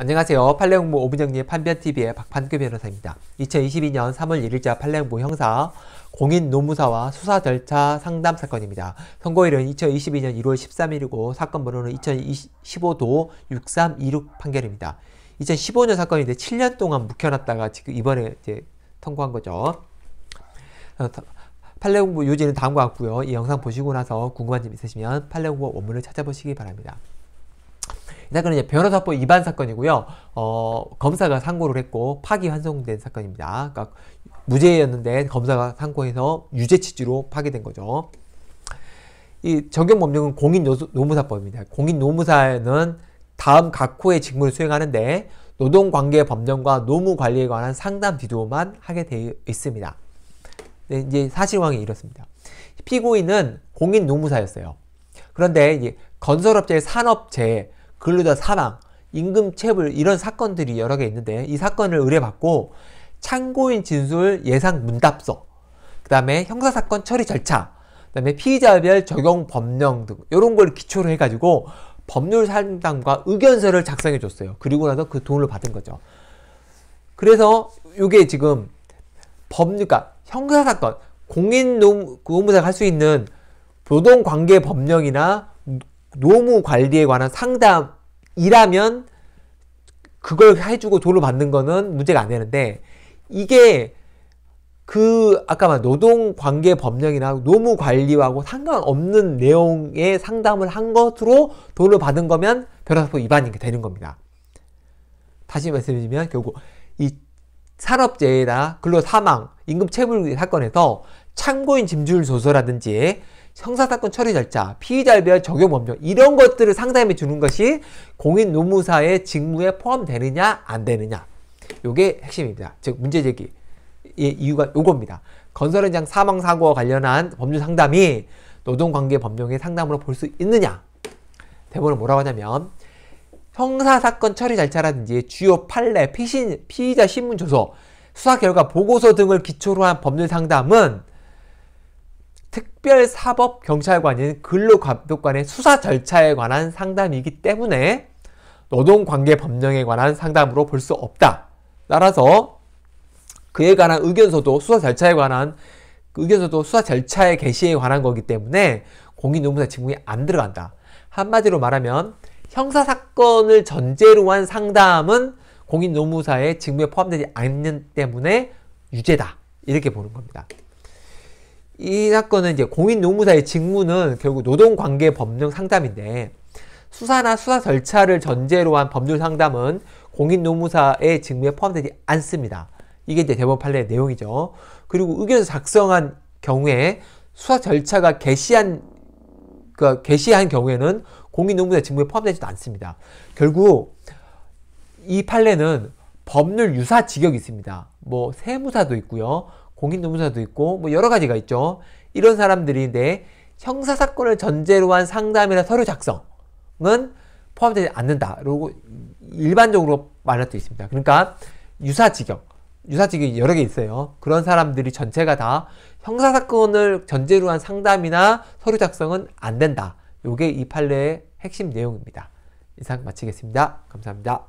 안녕하세요. 판례형무 오분영리의 판변TV의 박판규 변호사입니다. 2022년 3월 1일자 판례형무 형사 공인 노무사와 수사 절차 상담 사건입니다. 선고일은 2022년 1월 13일이고 사건 번호는 2015도 6326 판결입니다. 2015년 사건인데 7년 동안 묵혀놨다가 지금 이번에 이제 통과한 거죠. 판례공부 어, 요지는 다음과 같고요. 이 영상 보시고 나서 궁금한 점 있으시면 판례공부 원문을 찾아보시기 바랍니다. 이사건은 이제 변호사법 위반 사건이고요. 어, 검사가 상고를 했고 파기환송된 사건입니다. 그러니까 무죄였는데 검사가 상고해서 유죄 취지로 파기된 거죠. 이 적용 법령은 공인 노무사법입니다. 공인 노무사는 다음 각 호의 직무를 수행하는데 노동관계 법령과 노무관리에 관한 상담 비도만 하게 되어 있습니다. 네, 이제 사실황이 이렇습니다. 피고인은 공인 노무사였어요. 그런데 건설업체의 산업재해, 근로자 사망, 임금 체불 이런 사건들이 여러 개 있는데 이 사건을 의뢰받고 참고인 진술 예상 문답서, 그 다음에 형사사건 처리 절차, 그 다음에 피의자별 적용 법령 등 이런 걸 기초로 해가지고 법률 상담과 의견서를 작성해 줬어요. 그리고 나서 그 돈을 받은 거죠. 그래서 이게 지금 법률, 그러니까 형사사건, 공인 노무, 노무사가 할 수 있는 노동관계 법령이나 노무 관리에 관한 상담 일하면 그걸 해주고 돈을 받는 거는 문제가 안 되는데 이게 그 아까 말 노동 관계 법령이나 노무 관리하고 상관없는 내용의 상담을 한 것으로 돈을 받은 거면 변호사법 위반이 되는 겁니다. 다시 말씀드리면 결국 이 산업재해나 근로사망, 임금체불 사건에서 참고인 짐줄 조서라든지 형사사건 처리 절차, 피의자별 적용 법령 이런 것들을 상담해 주는 것이 공인 노무사의 직무에 포함되느냐 안 되느냐 요게 핵심입니다. 즉 문제 제기의 이유가 요겁니다. 건설 현장 사망 사고와 관련한 법률 상담이 노동관계 법령의 상담으로 볼 수 있느냐 대본을 뭐라고 하냐면 형사사건 처리 절차라든지 주요 판례, 피신, 피의자 신문조서, 수사 결과 보고서 등을 기초로 한 법률 상담은 특별사법경찰관인 근로감독관의 수사 절차에 관한 상담이기 때문에 노동관계 법령에 관한 상담으로 볼 수 없다. 따라서 그에 관한 의견서도 수사 절차에 관한 의견서도 수사 절차의 개시에 관한 거기 때문에 공인노무사 직무에 안 들어간다. 한마디로 말하면 형사 사건을 전제로 한 상담은 공인노무사의 직무에 포함되지 않는 때문에 유죄다. 이렇게 보는 겁니다. 이 사건은 이제 공인 노무사의 직무는 결국 노동관계 법령 상담인데 수사나 수사 절차를 전제로 한 법률 상담은 공인 노무사의 직무에 포함되지 않습니다. 이게 이제 대법 판례의 내용이죠. 그리고 의견을 작성한 경우에 수사 절차가 개시한 그 개시한 경우에는 공인 노무사 직무에 포함되지도 않습니다. 결국 이 판례는 법률 유사 직역이 있습니다. 뭐 세무사도 있고요. 공인노무사도 있고 뭐 여러 가지가 있죠. 이런 사람들인데 형사 사건을 전제로 한 상담이나 서류 작성은 포함되지 않는다. 그리고 일반적으로 말할 수 있습니다. 그러니까 유사 직역, 유사 직역이 여러 개 있어요. 그런 사람들이 전체가 다 형사 사건을 전제로 한 상담이나 서류 작성은 안 된다. 요게 이 판례의 핵심 내용입니다. 이상 마치겠습니다. 감사합니다.